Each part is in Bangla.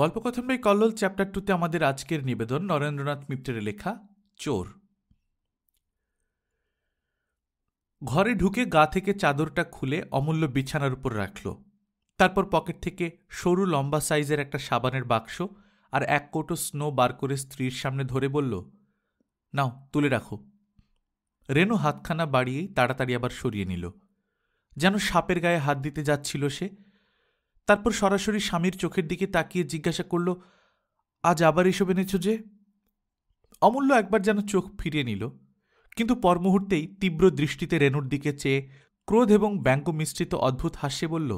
গল্পকথনবাই কল্লোল চ্যাপ্টার টুতে আমাদের আজকের নিবেদন নরেন্দ্রনাথ মিত্রের লেখা চোর ঘরে ঢুকে গা থেকে চাদরটা খুলে অমূল্য বিছানার উপর রাখল তারপর পকেট থেকে সরু লম্বা সাইজের একটা সাবানের বাক্স আর এক কোটো স্নো বার করে স্ত্রীর সামনে ধরে বলল নাও তুলে রাখো রেনু হাতখানা বাড়িয়েই তাড়াতাড়ি আবার সরিয়ে নিল যেন সাপের গায়ে হাত দিতে যাচ্ছিল সে তারপর সরাসরি স্বামীর চোখের দিকে তাকিয়ে জিজ্ঞাসা করল আজ আবার এসব এনেছ যে অমূল্য একবার যেন চোখ ফিরিয়ে নিল কিন্তু পরমুহূর্তেই তীব্র দৃষ্টিতে রেণুর দিকে চেয়ে ক্রোধ এবং ব্যঙ্গ মিশ্রিত অদ্ভুত হাস্যে বলল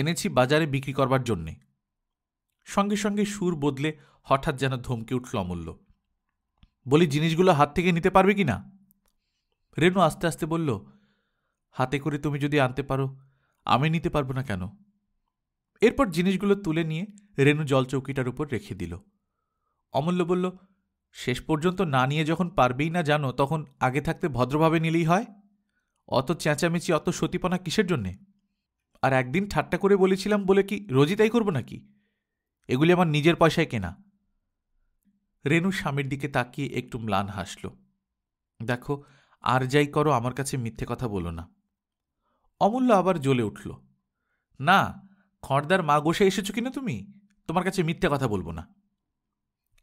এনেছি বাজারে বিক্রি করবার জন্যে সঙ্গে সঙ্গে সুর বদলে হঠাৎ যেন ধমকে উঠল অমূল্য বলি জিনিসগুলো হাত থেকে নিতে পারবে কি না রেণু আস্তে আস্তে বলল হাতে করে তুমি যদি আনতে পারো আমি নিতে পারবো না কেন এরপর জিনিসগুলো তুলে নিয়ে রেনু জলচৌকিটার উপর রেখে দিল অমূল্য বলল শেষ পর্যন্ত না নিয়ে যখন পারবেই না জানো তখন আগে থাকতে ভদ্রভাবে নিলেই হয় অত চেঁচামেচি অত সতীপনা কিসের জন্যে আর একদিন ঠাট্টা করে বলেছিলাম বলে কি রোজই তাই করবো নাকি এগুলি আমার নিজের পয়সায় কেনা রেনু স্বামীর দিকে তাকিয়ে একটু ম্লান হাসল দেখো আর যাই করো আমার কাছে মিথ্যে কথা বলো না অমূল্য আবার জ্বলে উঠল না খর্দার মা গোসে এসেছো কিনা তুমি তোমার কাছে মিথ্যে কথা বলবো না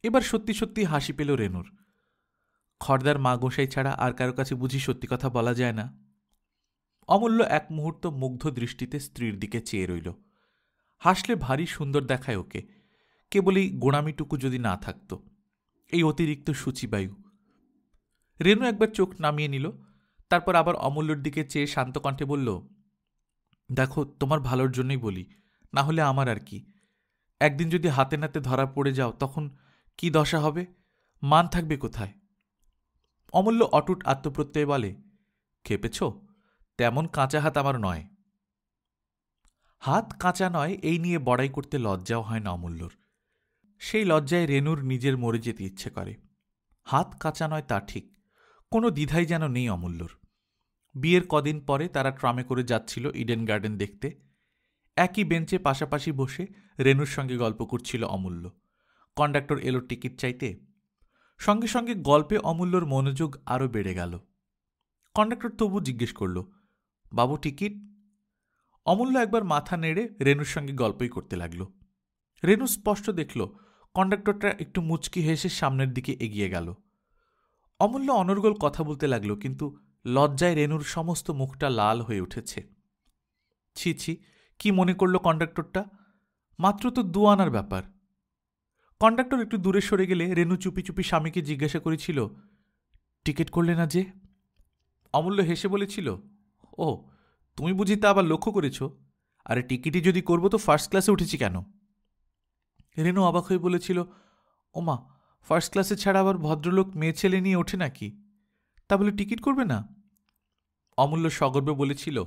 এবার সত্যি সত্যি হাসি পেল রেনুর খর্দার মা গোসাই ছাড়া আর কারো কাছে বুঝি সত্যি কথা বলা যায় না অমূল্য এক মুহূর্ত মুগ্ধ দৃষ্টিতে স্ত্রীর দিকে চেয়ে রইল হাসলে ভারী সুন্দর দেখায় ওকে কেবলই গোড়ামিটুকু যদি না থাকত এই অতিরিক্ত সূচিবায়ু রেনু একবার চোখ নামিয়ে নিল তারপর আবার অমূল্যর দিকে চেয়ে শান্ত কণ্ঠে বলল দেখো তোমার ভালোর জন্যই বলি না হলে আমার আর কি একদিন যদি হাতে নাতে ধরা পড়ে যাও তখন কি দশা হবে মান থাকবে কোথায় অমূল্য অটুট আত্মপ্রত্যয় বলে খেপেছ তেমন কাঁচা হাত আমার নয় হাত কাঁচা নয় এই নিয়ে বড়াই করতে লজ্জাও হয় না অমূল্যর সেই লজ্জায় রেনুর নিজের মরে যেতে ইচ্ছে করে হাত কাঁচা নয় তা ঠিক কোনো দ্বিধাই যেন নেই অমূল্যর বিয়ের কদিন পরে তারা ট্রামে করে যাচ্ছিল ইডেন গার্ডেন দেখতে একই বেঞ্চে পাশাপাশি বসে রেনুর সঙ্গে গল্প করছিল অমূল্য কন্ডাক্টর এলো টিকিট চাইতে সঙ্গে সঙ্গে গল্পে অমূল্যর মনোযোগ আরও বেড়ে গেল কন্ডাক্টর তবু জিজ্ঞেস করল বাবু টিকিট অমূল্য একবার মাথা নেড়ে রেনুর সঙ্গে গল্পই করতে লাগল রেনু স্পষ্ট দেখল কন্ডাক্টরটা একটু মুচকি হেসে সামনের দিকে এগিয়ে গেল অমূল্য অনর্গল কথা বলতে লাগল কিন্তু লজ্জায় রেনুর সমস্ত মুখটা লাল হয়ে উঠেছে ছি ছি কি মনে করল কন্ডাক্টরটা মাত্র তো দু আনার ব্যাপার কন্ডাক্টর একটু দূরে সরে গেলে রেনু চুপি চুপি স্বামীকে জিজ্ঞাসা করেছিল টিকিট করলে না যে অমূল্য হেসে বলেছিল ও তুমি বুঝি তা আবার লক্ষ্য করেছ আরে টিকিটই যদি করবো তো ফার্স্ট ক্লাসে উঠেছি কেন রেনু অবাক হয়ে বলেছিল ওমা ফার্স্ট ক্লাসে ছাড়া আবার ভদ্রলোক মেয়ে ছেলে নিয়ে ওঠে নাকি তা বলে টিকিট করবে না অমূল্য সগর্বে বলেছিল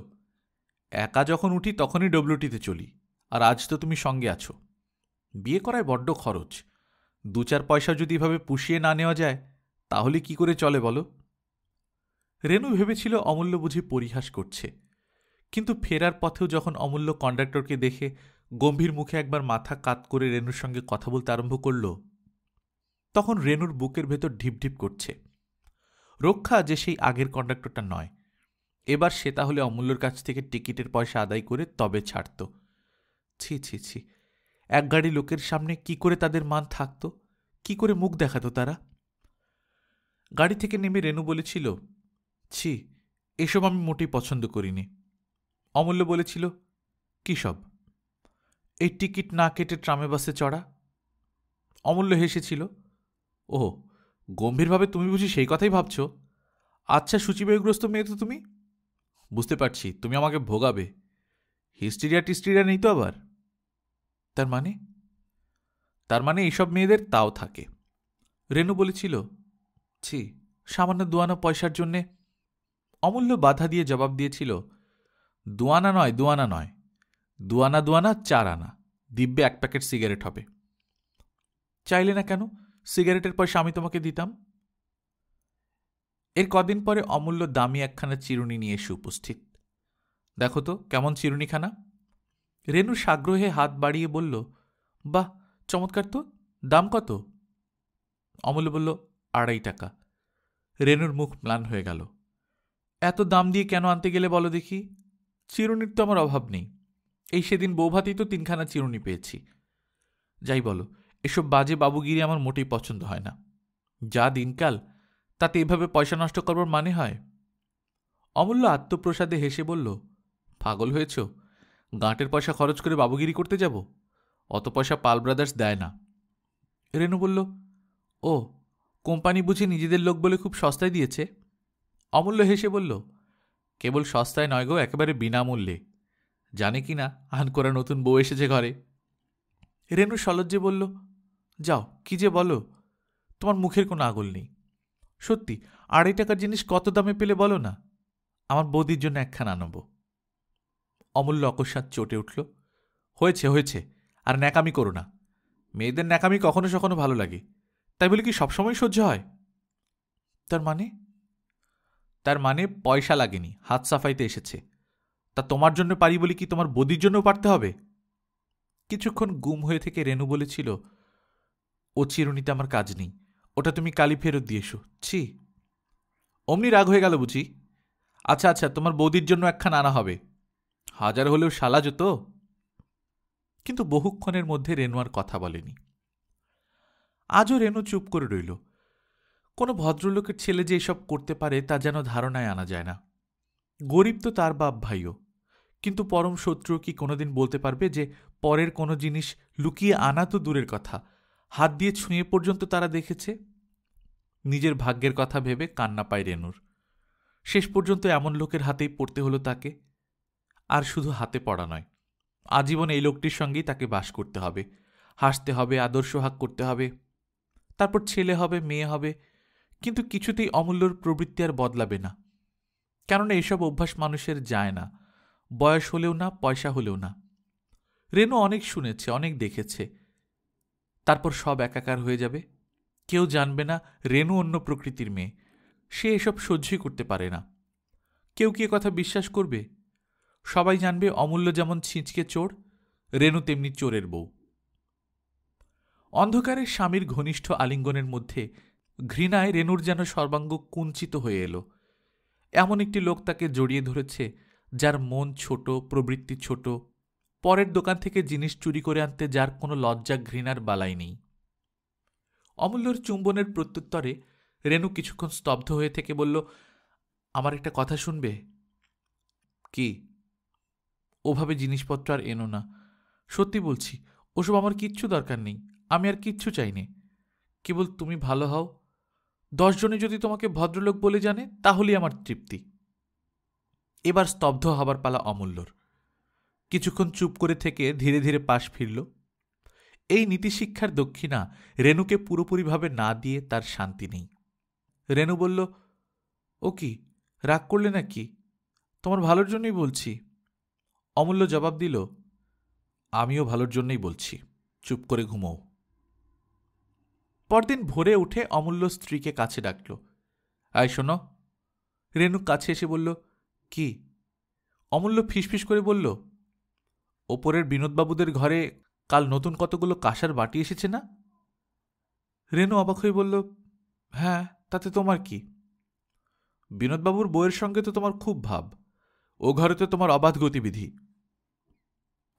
একা যখন উঠি তখনই ডব্লিউটিতে চলি আর আজ তো তুমি সঙ্গে আছো বিয়ে করায় বড্ড খরচ দু চার পয়সা যদি এভাবে পুষিয়ে না নেওয়া যায় তাহলে কি করে চলে বলো রেনু ভেবেছিল অমূল্য বুঝি পরিহাস করছে কিন্তু ফেরার পথেও যখন অমূল্য কন্ডাক্টরকে দেখে গম্ভীর মুখে একবার মাথা কাত করে রেনুর সঙ্গে কথা বলতে আরম্ভ করল তখন রেনুর বুকের ভেতর ঢিপঢিপ করছে রক্ষা যে সেই আগের কন্ডাক্টরটা নয় এবার সে তাহলে অমূল্যর কাছ থেকে টিকিটের পয়সা আদায় করে তবে ছাড়ত ছি ছি ছি এক গাড়ি লোকের সামনে কি করে তাদের মান থাকত কি করে মুখ দেখাতো তারা গাড়ি থেকে নেমে রেনু বলেছিল ছি এসব আমি মোটেই পছন্দ করিনি অমূল্য বলেছিল কী সব এই টিকিট না কেটে ট্রামে বাসে চড়া অমূল্য হেসেছিল ওহ গম্ভীরভাবে তুমি বুঝি সেই কথাই ভাবছ আচ্ছা সূচিবয়গ্রস্ত মেয়ে তো তুমি বুঝতে পারছি তুমি আমাকে ভোগাবে হিস্টিরিয়া টিস্টিরিয়া নেই তো আবার তার মানে তার মানে এইসব মেয়েদের তাও থাকে রেনু বলেছিল ছি সামান্য দুয়ানা পয়সার জন্যে অমূল্য বাধা দিয়ে জবাব দিয়েছিল দুয়ানা নয় দুয়ানা নয় দুয়ানা দুয়ানা চার আনা দিব্যে এক প্যাকেট সিগারেট হবে চাইলে না কেন সিগারেটের পয়সা আমি তোমাকে দিতাম এর কদিন পরে অমূল্য দামি একখানা চিরুনি নিয়ে এসে উপস্থিত দেখো তো কেমন চিরুনিখানা রেনু সাগ্রহে হাত বাড়িয়ে বলল বাহ চমৎকার তো দাম কত অমূল্য বলল আড়াই টাকা রেনুর মুখ ম্লান হয়ে গেল এত দাম দিয়ে কেন আনতে গেলে বলো দেখি চিরুনির তো আমার অভাব নেই এই সেদিন বৌভাতেই তো তিনখানা চিরুনি পেয়েছি যাই বলো এসব বাজে বাবুগিরি আমার মোটেই পছন্দ হয় না যা দিনকাল তাতে এভাবে পয়সা নষ্ট করবার মানে হয় অমূল্য আত্মপ্রসাদে হেসে বলল পাগল হয়েছ গাঁটের পয়সা খরচ করে বাবুগিরি করতে যাব অত পয়সা পাল ব্রাদার্স দেয় না রেনু বলল ও কোম্পানি বুঝি নিজেদের লোক বলে খুব সস্তায় দিয়েছে অমূল্য হেসে বলল কেবল সস্তায় নয় গো একেবারে বিনামূল্যে জানে কি না করা নতুন বউ এসেছে ঘরে রেনু সলজ্জে বলল যাও কি যে বলো তোমার মুখের কোনো আগল নেই সত্যি আড়াই টাকার জিনিস কত দামে পেলে বলো না আমার বৌদির জন্য একখান আনব অমূল্য অকস্মাত চটে উঠল হয়েছে হয়েছে আর ন্যাকামি করো না মেয়েদের ন্যাকামি কখনো সখনো ভালো লাগে তাই বলে কি সবসময় সহ্য হয় তার মানে তার মানে পয়সা লাগেনি হাত সাফাইতে এসেছে তা তোমার জন্য পারি বলে কি তোমার বদির জন্যও পারতে হবে কিছুক্ষণ গুম হয়ে থেকে রেনু বলেছিল ও চিরুনিতে আমার কাজ নেই ওটা তুমি কালি ফেরত দিয়ে এসো ছি অমনি রাগ হয়ে গেল বুঝি আচ্ছা আচ্ছা তোমার বৌদির জন্য একখান আনা হবে হাজার হলেও শালা যেত কিন্তু বহুক্ষণের মধ্যে রেনু আর কথা বলেনি আজও রেনু চুপ করে রইল কোনো ভদ্রলোকের ছেলে যে এসব করতে পারে তা যেন ধারণায় আনা যায় না গরিব তো তার বাপ ভাইও কিন্তু পরম শত্রু কি কোনোদিন বলতে পারবে যে পরের কোনো জিনিস লুকিয়ে আনা তো দূরের কথা হাত দিয়ে ছুঁয়ে পর্যন্ত তারা দেখেছে নিজের ভাগ্যের কথা ভেবে কান্না পায় রেনুর শেষ পর্যন্ত এমন লোকের হাতেই পড়তে হলো তাকে আর শুধু হাতে পড়া নয় আজীবন এই লোকটির সঙ্গেই তাকে বাস করতে হবে হাসতে হবে আদর্শ হাগ করতে হবে তারপর ছেলে হবে মেয়ে হবে কিন্তু কিছুতেই অমূল্যর প্রবৃত্তি আর বদলাবে না কেননা এসব অভ্যাস মানুষের যায় না বয়স হলেও না পয়সা হলেও না রেনু অনেক শুনেছে অনেক দেখেছে তারপর সব একাকার হয়ে যাবে কেউ জানবে না রেণু অন্য প্রকৃতির মেয়ে সে এসব সহ্যই করতে পারে না কেউ কি কথা বিশ্বাস করবে সবাই জানবে অমূল্য যেমন ছিঁচকে চোর রেণু তেমনি চোরের বউ অন্ধকারে স্বামীর ঘনিষ্ঠ আলিঙ্গনের মধ্যে ঘৃণায় রেণুর যেন সর্বাঙ্গ কুঞ্চিত হয়ে এলো এমন একটি লোক তাকে জড়িয়ে ধরেছে যার মন ছোট প্রবৃত্তি ছোট পরের দোকান থেকে জিনিস চুরি করে আনতে যার কোনো লজ্জা ঘৃণার বালাই নেই অমূল্যর চুম্বনের প্রত্যুত্তরে রেণু কিছুক্ষণ স্তব্ধ হয়ে থেকে বলল আমার একটা কথা শুনবে কি ওভাবে জিনিসপত্র আর এনো না সত্যি বলছি ওসব আমার কিচ্ছু দরকার নেই আমি আর কিচ্ছু চাই নে কেবল তুমি ভালো হও দশজনে যদি তোমাকে ভদ্রলোক বলে জানে তাহলেই আমার তৃপ্তি এবার স্তব্ধ হবার পালা অমূল্যর কিছুক্ষণ চুপ করে থেকে ধীরে ধীরে পাশ ফিরল এই নীতিশিক্ষার দক্ষিণা রেণুকে পুরোপুরিভাবে না দিয়ে তার শান্তি নেই রেণু বলল ও কি রাগ করলে নাকি তোমার ভালোর জন্যই বলছি অমূল্য জবাব দিল আমিও ভালোর জন্যই বলছি চুপ করে ঘুমোও পরদিন ভোরে উঠে অমূল্য স্ত্রীকে কাছে ডাকল আয় শোনো রেণু কাছে এসে বলল কি অমূল্য ফিসফিস করে বলল ওপরের বিনোদবাবুদের ঘরে কাল নতুন কতগুলো কাঁসার বাটি এসেছে না রেনু অবাক হয়ে বলল হ্যাঁ তাতে তোমার কি বিনোদবাবুর বইয়ের সঙ্গে তো তোমার খুব ভাব ও ঘরে তো তোমার অবাধ গতিবিধি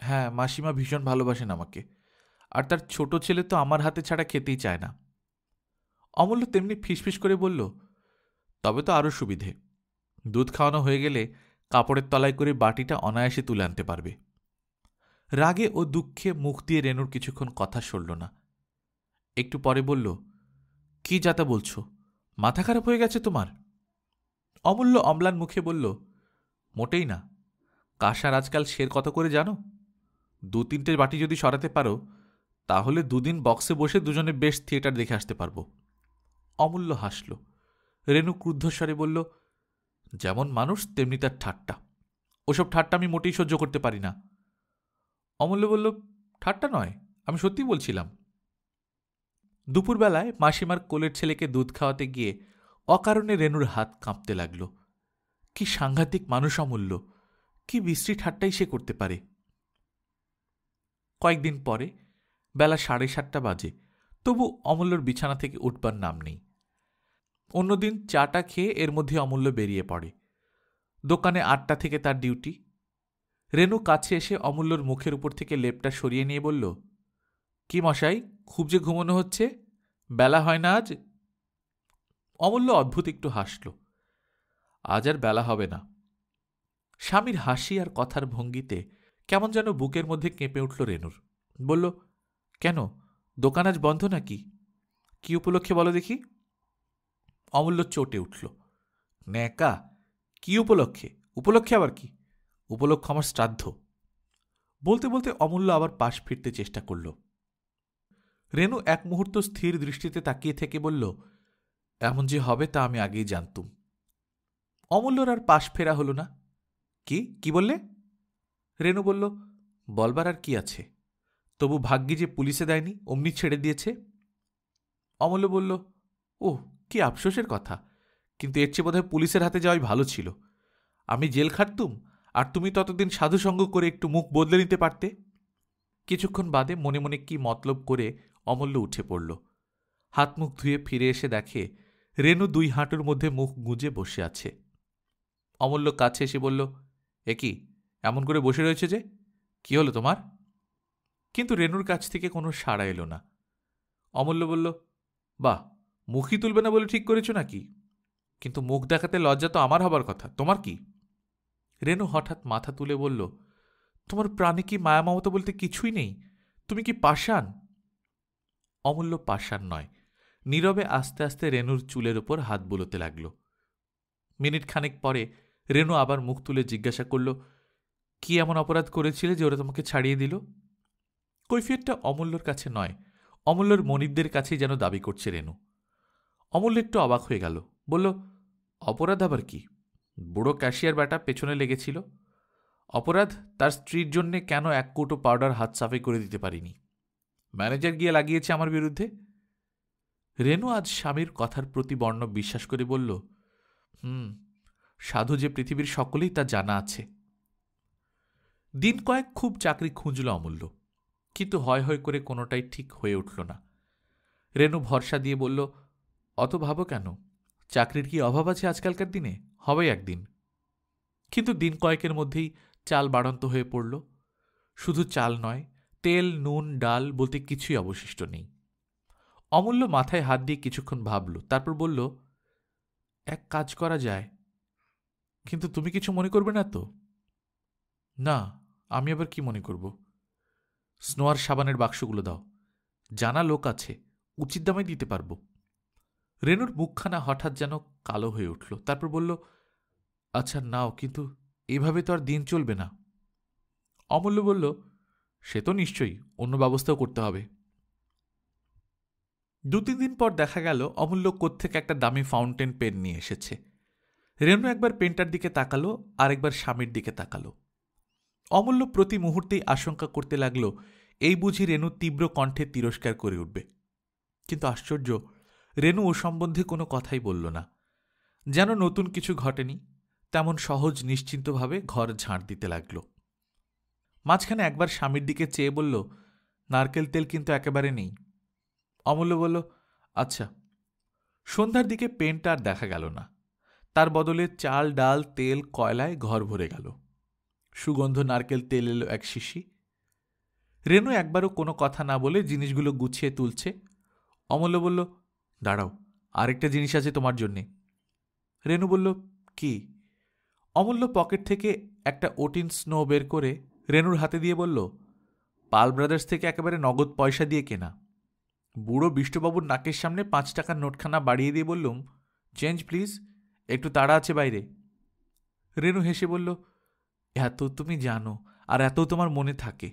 হ্যাঁ মাসিমা ভীষণ ভালোবাসেন আমাকে আর তার ছোট ছেলে তো আমার হাতে ছাড়া খেতেই চায় না অমূল্য তেমনি ফিসফিস করে বলল তবে তো আরও সুবিধে দুধ খাওয়ানো হয়ে গেলে কাপড়ের তলায় করে বাটিটা অনায়াসে তুলে আনতে পারবে রাগে ও দুঃখে মুখ দিয়ে রেনুর কিছুক্ষণ কথা সরল না একটু পরে বলল কি যাতা বলছো মাথা খারাপ হয়ে গেছে তোমার অমূল্য অম্লান মুখে বলল মোটেই না কাশার আজকাল শের কত করে জানো দু তিনটে বাটি যদি সরাতে পারো তাহলে দুদিন বক্সে বসে দুজনে বেশ থিয়েটার দেখে আসতে পারবো অমূল্য হাসল রেণু ক্রুদ্ধস্বরে বলল যেমন মানুষ তেমনি তার ঠাট্টা ওসব ঠাট্টা আমি মোটেই সহ্য করতে পারি না অমূল্য বলল ঠাট্টা নয় আমি সত্যি বলছিলাম দুপুরবেলায় মাসিমার কোলের ছেলেকে দুধ খাওয়াতে গিয়ে অকারণে রেনুর হাত কাঁপতে লাগল কি সাংঘাতিক মানুষ অমূল্য কি বিশ্রী ঠাট্টাই সে করতে পারে কয়েকদিন পরে বেলা সাড়ে সাতটা বাজে তবু অমূল্যর বিছানা থেকে উঠবার নাম নেই অন্যদিন চাটা খেয়ে এর মধ্যে অমূল্য বেরিয়ে পড়ে দোকানে আটটা থেকে তার ডিউটি রেনু কাছে এসে অমূল্যর মুখের উপর থেকে লেপটা সরিয়ে নিয়ে বলল কি মশাই খুব যে ঘুমনো হচ্ছে বেলা হয় না আজ অমূল্য অদ্ভুত একটু হাসল আজ আর বেলা হবে না স্বামীর হাসি আর কথার ভঙ্গিতে কেমন যেন বুকের মধ্যে কেঁপে উঠল রেনুর বলল কেন দোকান আজ বন্ধ নাকি কি উপলক্ষে বলো দেখি অমূল্য চটে উঠল ন্যাকা কি উপলক্ষে উপলক্ষে আবার কি উপলক্ষ আমার শ্রাদ্ধ বলতে বলতে অমূল্য আবার পাশ ফিরতে চেষ্টা করল রেণু এক মুহূর্ত স্থির দৃষ্টিতে তাকিয়ে থেকে বলল এমন যে হবে তা আমি আগেই জানতুম অমূল্যর আর পাশ ফেরা হল না কি কি বললে রেণু বলল বলবার আর কি আছে তবু ভাগ্যি যে পুলিশে দেয়নি অমনি ছেড়ে দিয়েছে অমূল্য বলল ও কি আফসোসের কথা কিন্তু এর চেয়ে বোধহয় পুলিশের হাতে যাওয়াই ভালো ছিল আমি জেল খাটতুম আর তুমি ততদিন সাধুসঙ্গ করে একটু মুখ বদলে নিতে পারতে কিছুক্ষণ বাদে মনে মনে কি মতলব করে অমূল্য উঠে পড়ল হাত মুখ ধুয়ে ফিরে এসে দেখে রেণু দুই হাঁটুর মধ্যে মুখ গুঁজে বসে আছে অমূল্য কাছে এসে বলল এ কি এমন করে বসে রয়েছে যে কি হলো তোমার কিন্তু রেণুর কাছ থেকে কোনো সাড়া এলো না অমূল্য বলল বাহ মুখই তুলবে না বলে ঠিক করেছো নাকি কিন্তু মুখ দেখাতে লজ্জা তো আমার হবার কথা তোমার কি রেনু হঠাৎ মাথা তুলে বলল তোমার প্রাণে কি মায়া বলতে কিছুই নেই তুমি কি পাষাণ অমূল্য পাষাণ নয় নীরবে আস্তে আস্তে রেনুর চুলের ওপর হাত বুলোতে লাগল মিনিট খানেক পরে রেনু আবার মুখ তুলে জিজ্ঞাসা করল কি এমন অপরাধ করেছিলে যে ওরা তোমাকে ছাড়িয়ে দিল কৈফিয়তটা অমূল্যর কাছে নয় অমূল্যর মনিরদের কাছেই যেন দাবি করছে রেনু অমূল্য একটু অবাক হয়ে গেল বলল অপরাধ আবার কি বুড়ো ক্যাশিয়ার ব্যাটা পেছনে লেগেছিল অপরাধ তার স্ত্রীর জন্যে কেন এক কোটো পাউডার হাত সাফাই করে দিতে পারিনি ম্যানেজার গিয়ে লাগিয়েছে আমার বিরুদ্ধে রেনু আজ স্বামীর কথার প্রতি বর্ণ বিশ্বাস করে বলল হুম সাধু যে পৃথিবীর সকলেই তা জানা আছে দিন কয়েক খুব চাকরি খুঁজল অমূল্য কিন্তু হয় হয় করে কোনোটাই ঠিক হয়ে উঠল না রেনু ভরসা দিয়ে বলল অত ভাবো কেন চাকরির কি অভাব আছে আজকালকার দিনে হবে একদিন কিন্তু দিন কয়েকের মধ্যেই চাল বাড়ন্ত হয়ে পড়ল শুধু চাল নয় তেল নুন ডাল বলতে কিছুই অবশিষ্ট নেই অমূল্য মাথায় হাত দিয়ে কিছুক্ষণ ভাবল তারপর বলল এক কাজ করা যায় কিন্তু তুমি কিছু মনে করবে না তো না আমি আবার কি মনে করব স্নোয়ার সাবানের বাক্সগুলো দাও জানা লোক আছে উচিত দামে দিতে পারবো রেনুর মুখখানা হঠাৎ যেন কালো হয়ে উঠল তারপর বলল আচ্ছা নাও কিন্তু এভাবে তো আর দিন চলবে না অমূল্য বলল সে তো নিশ্চয়ই অন্য ব্যবস্থাও করতে হবে দু তিন দিন পর দেখা গেল অমূল্য কোত্থেকে একটা দামি ফাউন্টেন পেন নিয়ে এসেছে রেণু একবার পেনটার দিকে তাকালো আর একবার স্বামীর দিকে তাকালো অমূল্য প্রতি মুহূর্তেই আশঙ্কা করতে লাগল এই বুঝি রেণু তীব্র কণ্ঠে তিরস্কার করে উঠবে কিন্তু আশ্চর্য রেণু ও সম্বন্ধে কোনো কথাই বলল না যেন নতুন কিছু ঘটেনি তেমন সহজ নিশ্চিন্তভাবে ঘর ঝাঁট দিতে লাগল মাঝখানে একবার স্বামীর দিকে চেয়ে বলল নারকেল তেল কিন্তু একেবারে নেই অমূল্য বলল আচ্ছা সন্ধ্যার দিকে পেনটা আর দেখা গেল না তার বদলে চাল ডাল তেল কয়লায় ঘর ভরে গেল সুগন্ধ নারকেল তেল এলো এক শিশি রেণু একবারও কোনো কথা না বলে জিনিসগুলো গুছিয়ে তুলছে অমূল্য বলল দাঁড়াও আরেকটা জিনিস আছে তোমার জন্যে রেণু বলল কি অমূল্য পকেট থেকে একটা ওটিন স্নো বের করে রেনুর হাতে দিয়ে বলল পাল ব্রাদার্স থেকে একেবারে নগদ পয়সা দিয়ে কেনা বুড়ো বিষ্ণুবাবুর নাকের সামনে পাঁচ টাকার নোটখানা বাড়িয়ে দিয়ে বললুম চেঞ্জ প্লিজ একটু তাড়া আছে বাইরে রেনু হেসে বলল এত তুমি জানো আর এত তোমার মনে থাকে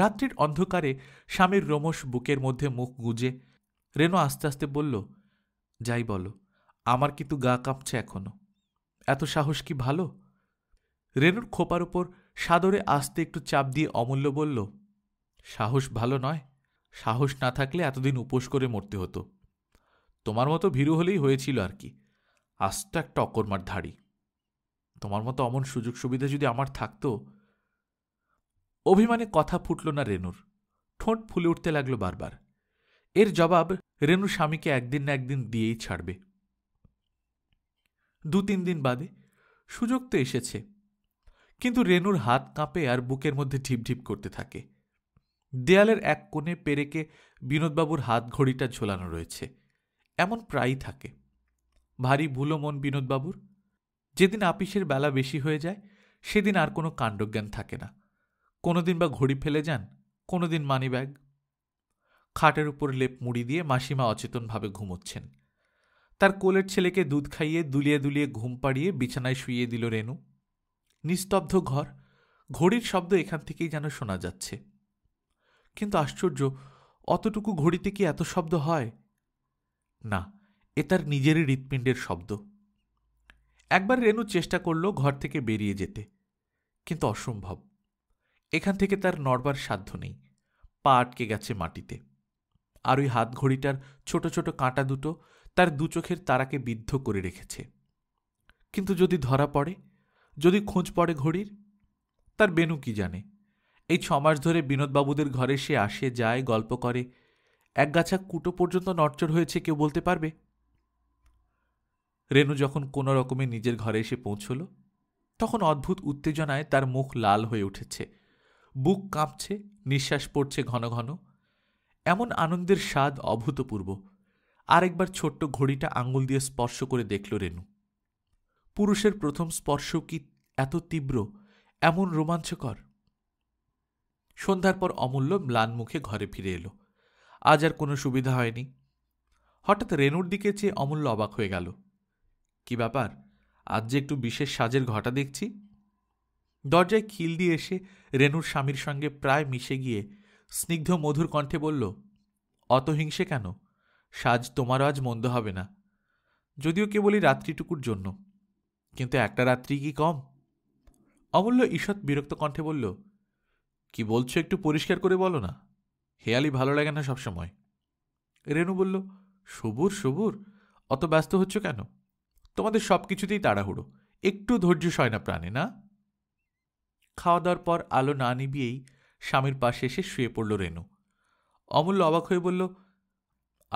রাত্রির অন্ধকারে স্বামীর রোমশ বুকের মধ্যে মুখ গুঁজে রেনু আস্তে আস্তে বলল যাই বলো আমার কিন্তু গা কাঁপছে এখনো এত সাহস কি ভালো রেনুর খোপার ওপর সাদরে আসতে একটু চাপ দিয়ে অমূল্য বলল সাহস ভালো নয় সাহস না থাকলে এতদিন উপোস করে মরতে হতো তোমার মতো ভীরু হলেই হয়েছিল আর কি আস্ত একটা অকর্মার ধাড়ি তোমার মতো অমন সুযোগ সুবিধা যদি আমার থাকত অভিমানে কথা ফুটল না রেনুর ঠোঁট ফুলে উঠতে লাগলো বারবার এর জবাব রেনুর স্বামীকে একদিন না একদিন দিয়েই ছাড়বে দু তিন দিন বাদে সুযোগ তো এসেছে কিন্তু রেনুর হাত কাঁপে আর বুকের মধ্যে ঢিপঢিপ করতে থাকে দেয়ালের এক কোণে পেরেকে বিনোদবাবুর হাত ঘড়িটা ঝোলানো রয়েছে এমন প্রায়ই থাকে ভারী ভুলো মন বিনোদবাবুর যেদিন আপিসের বেলা বেশি হয়ে যায় সেদিন আর কোনো কাণ্ডজ্ঞান থাকে না কোনোদিন বা ঘড়ি ফেলে যান কোনোদিন মানি ব্যাগ খাটের উপর লেপ মুড়ি দিয়ে মাসিমা অচেতনভাবে ঘুমোচ্ছেন তার কোলের ছেলেকে দুধ খাইয়ে দুলিয়ে দুলিয়ে ঘুম পাড়িয়ে বিছানায় শুইয়ে দিল রেনু নিস্তব্ধ ঘর ঘড়ির শব্দ এখান থেকেই যেন শোনা যাচ্ছে কিন্তু আশ্চর্য অতটুকু ঘড়িতে কি এত শব্দ হয় না এ তার নিজেরই হৃৎপিণ্ডের শব্দ একবার রেনু চেষ্টা করল ঘর থেকে বেরিয়ে যেতে কিন্তু অসম্ভব এখান থেকে তার নড়বার সাধ্য নেই পা আটকে গেছে মাটিতে আর ওই হাত ঘড়িটার ছোট ছোট কাঁটা দুটো তার দু চোখের তারাকে বিদ্ধ করে রেখেছে কিন্তু যদি ধরা পড়ে যদি খোঁজ পড়ে ঘড়ির তার বেনু কি জানে এই ছমাস ধরে বিনোদবাবুদের ঘরে সে আসে যায় গল্প করে একগাছা কুটো পর্যন্ত নড়চড় হয়েছে কেউ বলতে পারবে রেণু যখন কোনো রকমে নিজের ঘরে এসে পৌঁছল তখন অদ্ভুত উত্তেজনায় তার মুখ লাল হয়ে উঠেছে বুক কাঁপছে নিঃশ্বাস পড়ছে ঘন ঘন এমন আনন্দের স্বাদ অভূতপূর্ব আরেকবার ছোট্ট ঘড়িটা আঙুল দিয়ে স্পর্শ করে দেখল রেণু পুরুষের প্রথম স্পর্শ কি এত তীব্র এমন রোমাঞ্চকর সন্ধ্যার পর অমূল্য ম্লান মুখে ঘরে ফিরে এলো আজ আর কোনো সুবিধা হয়নি হঠাৎ রেণুর দিকে চেয়ে অমূল্য অবাক হয়ে গেল কি ব্যাপার আজ যে একটু বিশেষ সাজের ঘটা দেখছি দরজায় খিল দিয়ে এসে রেণুর স্বামীর সঙ্গে প্রায় মিশে গিয়ে স্নিগ্ধ মধুর কণ্ঠে বলল অত হিংসে কেন সাজ তোমারও আজ মন্দ হবে না যদিও কেবলই রাত্রিটুকুর জন্য কিন্তু একটা রাত্রি কি কম অমূল্য ঈষৎ বিরক্ত কণ্ঠে বলল কি বলছো একটু পরিষ্কার করে বলো না হেয়ালি ভালো লাগে না সবসময় রেণু বলল সবুর সবুর অত ব্যস্ত হচ্ছ কেন তোমাদের সব কিছুতেই তাড়াহুড়ো একটু ধৈর্য সয় না প্রাণে না খাওয়া দাওয়ার পর আলো না নিবিয়েই স্বামীর পাশে এসে শুয়ে পড়ল রেণু অমূল্য অবাক হয়ে বলল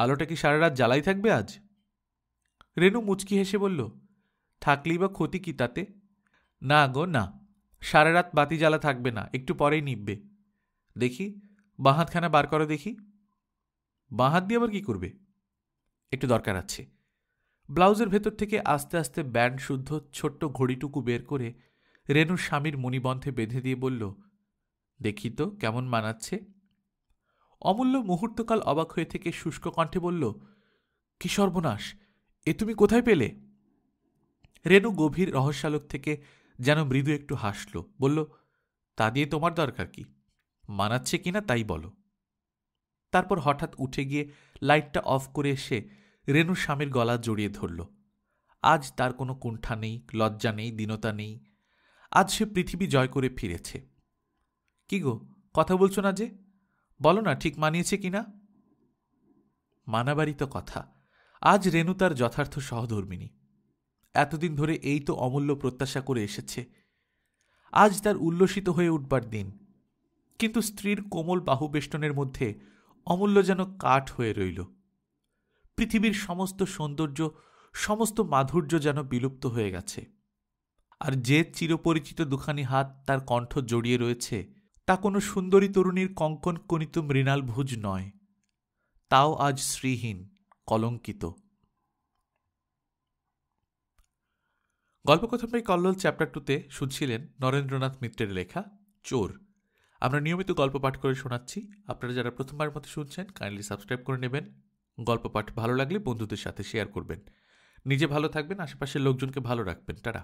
আলোটা কি সারা রাত জ্বালাই থাকবে আজ রেনু মুচকি হেসে বলল থাকলেই বা ক্ষতি কি তাতে না গো না সারা রাত বাতি জ্বালা থাকবে না একটু পরেই নিববে দেখি বাঁহাতখানা বার করো দেখি বাঁহাত দিয়ে আবার কি করবে একটু দরকার আছে ব্লাউজের ভেতর থেকে আস্তে আস্তে ব্যান্ড শুদ্ধ ছোট্ট ঘড়িটুকু বের করে রেনুর স্বামীর মণিবন্ধে বেঁধে দিয়ে বলল দেখি তো কেমন মানাচ্ছে অমূল্য মুহূর্তকাল অবাক হয়ে থেকে শুষ্ক কণ্ঠে বলল কি সর্বনাশ এ তুমি কোথায় পেলে রেণু গভীর রহস্যালোক থেকে যেন মৃদু একটু হাসল বলল তা দিয়ে তোমার দরকার কি মানাচ্ছে কিনা তাই বলো তারপর হঠাৎ উঠে গিয়ে লাইটটা অফ করে এসে রেণু স্বামীর গলা জড়িয়ে ধরল আজ তার কোনো কুণ্ঠা নেই লজ্জা নেই দীনতা নেই আজ সে পৃথিবী জয় করে ফিরেছে কি গো কথা বলছো না যে বলো না ঠিক মানিয়েছে কি না মানাবারই তো কথা আজ রেণু তার যথার্থ সহধর্মিনী এতদিন ধরে এই তো অমূল্য প্রত্যাশা করে এসেছে আজ তার উল্লসিত হয়ে উঠবার দিন কিন্তু স্ত্রীর কোমল বাহুবেষ্টনের মধ্যে অমূল্য যেন কাঠ হয়ে রইল পৃথিবীর সমস্ত সৌন্দর্য সমস্ত মাধুর্য যেন বিলুপ্ত হয়ে গেছে আর যে চিরপরিচিত দুখানি হাত তার কণ্ঠ জড়িয়ে রয়েছে তা কোনো সুন্দরী তরুণীর কঙ্কন কণিত মৃণাল ভুজ নয় তাও আজ শ্রীহীন কলঙ্কিত গল্পকথনবাই কল্লোল চ্যাপ্টার টুতে শুনছিলেন নরেন্দ্রনাথ মিত্রের লেখা চোর আমরা নিয়মিত গল্প পাঠ করে শোনাচ্ছি আপনারা যারা প্রথমবার মতো শুনছেন কাইন্ডলি সাবস্ক্রাইব করে নেবেন গল্প পাঠ ভালো লাগলে বন্ধুদের সাথে শেয়ার করবেন নিজে ভালো থাকবেন আশেপাশের লোকজনকে ভালো রাখবেন তারা